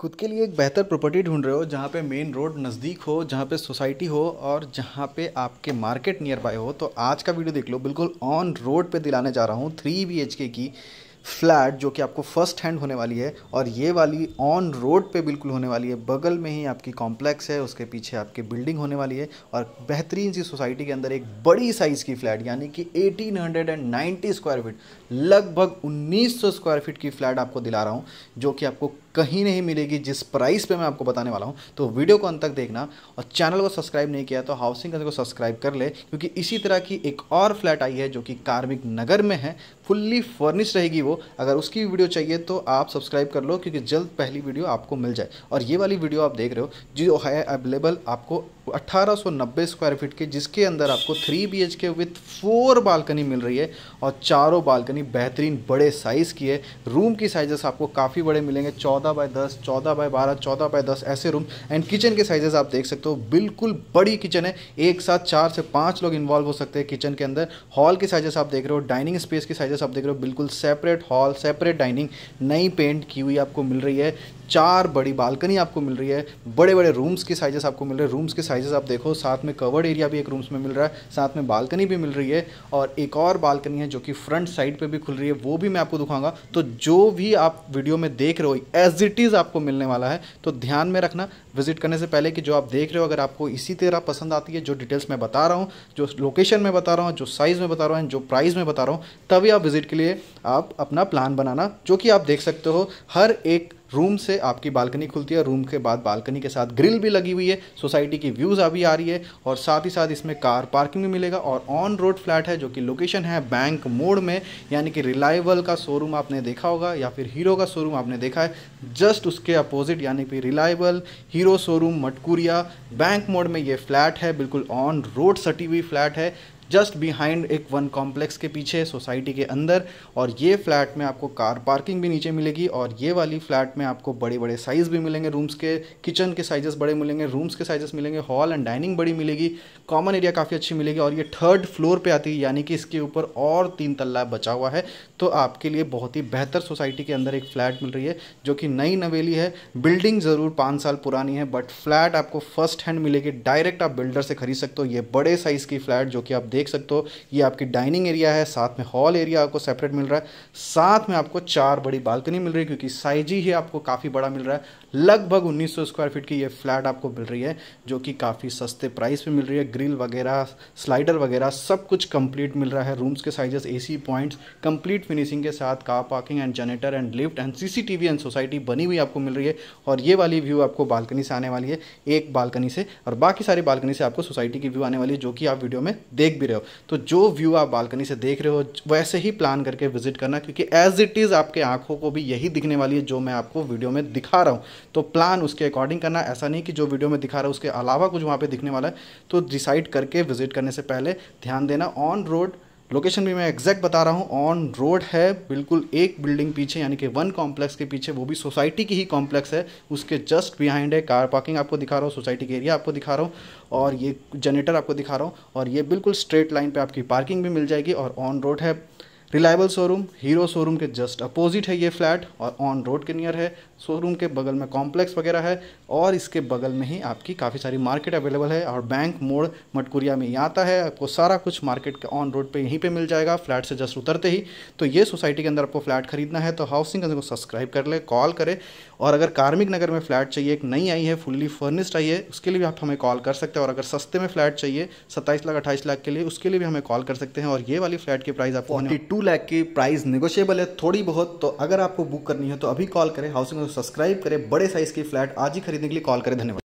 खुद के लिए एक बेहतर प्रॉपर्टी ढूंढ रहे हो जहाँ पे मेन रोड नज़दीक हो जहाँ पे सोसाइटी हो और जहाँ पे आपके मार्केट नियर बाय हो तो आज का वीडियो देख लो बिल्कुल ऑन रोड पे दिलाने जा रहा हूँ थ्री बी की फ्लैट जो कि आपको फर्स्ट हैंड होने वाली है और ये वाली ऑन रोड पे बिल्कुल होने वाली है बगल में ही आपकी कॉम्प्लेक्स है उसके पीछे आपकी बिल्डिंग होने वाली है और बेहतरीन सी सोसाइटी के अंदर एक बड़ी साइज़ की फ्लैट यानी कि 1890 स्क्वायर फीट लगभग 1900 स्क्वायर फीट की फ्लैट आपको दिला रहा हूँ जो कि आपको कहीं नहीं मिलेगी जिस प्राइस पे मैं आपको बताने वाला हूँ तो वीडियो को अंत तक देखना और चैनल को सब्सक्राइब नहीं किया तो हाउसिंग को सब्सक्राइब कर ले क्योंकि इसी तरह की एक और फ्लैट आई है जो कि कार्मिक नगर में है फुल्ली फर्निश रहेगी वो अगर उसकी वीडियो चाहिए तो आप सब्सक्राइब कर लो क्योंकि जल्द पहली वीडियो आपको मिल जाए और ये वाली वीडियो आप देख रहे हो जो है अवेलेबल आपको अट्ठारह स्क्वायर फीट के जिसके अंदर आपको three B K with four balcony मिल रही है और चारों बालकनी बेहतरीन बड़े साइज़ की है रूम की साइजेस आपको काफ़ी बड़े मिलेंगे चौदह चौदह बाय दस चौदह बाय बारह चौदह बाय दस ऐसे रूम एंड किचन के साइजेस आप देख सकते हो बिल्कुल बड़ी किचन है एक साथ चार से पांच लोग इन्वॉल्व हो सकते हैं किचन के अंदर हॉल के साइजेस आप देख रहे हो डाइनिंग स्पेस के साइजेस आप देख रहे हो बिल्कुल सेपरेट हॉल सेपरेट डाइनिंग नई पेंट की हुई आपको मिल रही है चार बड़ी बालकनी आपको मिल रही है बड़े बड़े रूम्स के साइजेस आपको मिल रहे हैं रूम्स के साइजेस आप देखो साथ में कवर्ड एरिया भी एक रूम्स में मिल रहा है साथ में बालकनी भी मिल रही है और एक और बालकनी है जो कि फ्रंट साइड पे भी खुल रही है वो भी मैं आपको दिखाऊंगा तो जो भी आप वीडियो में देख रहे हो एज इज़ आपको मिलने वाला है तो ध्यान में रखना विजिट करने से पहले कि जो आप देख रहे हो अगर आपको इसी तरह पसंद आती है जो डिटेल्स मैं बता रहा हूँ जो लोकेशन में बता रहा हूँ जो साइज़ में बता रहा हूँ जो प्राइस में बता रहा हूँ तभी आप विजिट के लिए आप अपना प्लान बनाना जो कि आप देख सकते हो हर एक रूम से आपकी बालकनी खुलती है रूम के बाद बालकनी के साथ ग्रिल भी लगी हुई है सोसाइटी की व्यूज़ अभी आ रही है और साथ ही साथ इसमें कार पार्किंग भी मिलेगा और ऑन रोड फ्लैट है जो कि लोकेशन है बैंक मोड में यानी कि रिलायबल का शोरूम आपने देखा होगा या फिर हीरो का शोरूम आपने देखा है जस्ट उसके अपोजिट यानी कि reliable Hero showroom Matkuria bank मोड में ये फ्लैट है बिल्कुल ऑन रोड सटी हुई फ्लैट है जस्ट बिहाइंड एक वन कॉम्प्लेक्स के पीछे सोसाइटी के अंदर और ये फ्लैट में आपको कार पार्किंग भी नीचे मिलेगी और ये वाली फ्लैट में आपको बड़े बड़े साइज़ भी मिलेंगे रूम्स के किचन के साइजेस बड़े मिलेंगे रूम्स के साइजेस मिलेंगे हॉल एंड डाइनिंग बड़ी मिलेगी कॉमन एरिया काफ़ी अच्छी मिलेगी और ये थर्ड फ्लोर पर आती है यानी कि इसके ऊपर और तीन तल्ला बचा हुआ है तो आपके लिए बहुत ही बेहतर सोसाइटी के अंदर एक फ्लैट मिल रही है जो कि नई नवेली है बिल्डिंग ज़रूर पाँच साल पुरानी है बट फ्लैट आपको फर्स्ट हैंड मिलेगी डायरेक्ट आप बिल्डर से खरीद सकते हो ये बड़े साइज़ की फ्लैट जो कि आप देख देख सकते हो ये आपकी डाइनिंग एरिया है साथ में हॉल एरिया आपको सेपरेट मिल रहा है साथ में आपको चार बड़ी बालकनी मिल रही है क्योंकि साइज ही आपको काफ़ी बड़ा मिल रहा है लगभग 1900 स्क्वायर फीट की ये फ्लैट आपको मिल रही है जो कि काफ़ी सस्ते प्राइस पे मिल रही है ग्रिल वगैरह स्लाइडर वगैरह सब कुछ कंप्लीट मिल रहा है रूम्स के sizes AC points complete finishing के साथ car parking and generator and lift and CCTV and society बनी हुई आपको मिल रही है और ये वाली व्यू आपको बालकनी से आने वाली है एक बालकनी से और बाकी सारी बालकनी से आपको सोसाइटी की व्यू आने वाली है जो कि आप वीडियो में देख भी भी रहे हो तो जो व्यू आप बालकनी से देख रहे हो वैसे ही प्लान करके विजिट करना क्योंकि एज इट इज़ आपके आंखों को भी यही दिखने वाली है जो मैं आपको वीडियो में दिखा रहा हूँ तो प्लान उसके अकॉर्डिंग करना ऐसा नहीं कि जो वीडियो में दिखा रहा हूँ उसके अलावा कुछ वहाँ पर दिखने वाला है तो डिसाइड करके विजिट करने से पहले ध्यान देना ऑन रोड लोकेशन भी मैं एग्जैक्ट बता रहा हूँ ऑन रोड है बिल्कुल एक बिल्डिंग पीछे यानी कि वन कॉम्प्लेक्स के पीछे वो भी सोसाइटी की ही कॉम्प्लेक्स है उसके जस्ट बिहाइंड है कार पार्किंग आपको दिखा रहा हूँ सोसाइटी के एरिया आपको दिखा रहा हूँ और ये जनरेटर आपको दिखा रहा हूँ और ये बिल्कुल स्ट्रेट लाइन पर आपकी पार्किंग भी मिल जाएगी और ऑन रोड है रिलायबल शोरूम हीरो शोरूम के जस्ट अपोजिट है ये फ्लैट और ऑन रोड के नियर है शोरूम के बगल में कॉम्प्लेक्स वगैरह है और इसके बगल में ही आपकी काफ़ी सारी मार्केट अवेलेबल है और बैंक मोड़ मटकुरिया में ही आता है आपको सारा कुछ मार्केट के ऑन रोड पे यहीं पे मिल जाएगा फ्लैट से जस्ट उतरते ही तो ये सोसाइटी के अंदर आपको फ्लैट खरीदना है तो हाउसिंग को सब्सक्राइब कर ले कॉल करें और अगर कार्मिक नगर में फ्लैट चाहिए एक नई आई है फुल्ली फर्निस्ड आई है उसके लिए भी आप हमें कॉल कर सकते हैं और अगर सस्ते में फ्लैट चाहिए सत्ताईस लाख अट्ठाईस लाख के लिए उसके लिए भी हमें कॉल कर सकते हैं और ये वाली फ्लैट की प्राइस आपको टू लाख की प्राइस निगोशिएबल है थोड़ी बहुत तो अगर आपको बुक करनी है तो अभी कॉल करें हाउसिंग सब्सक्राइब करें बड़े साइज़ की फ्लैट आज ही खरीदने के लिए कॉल करें धन्यवाद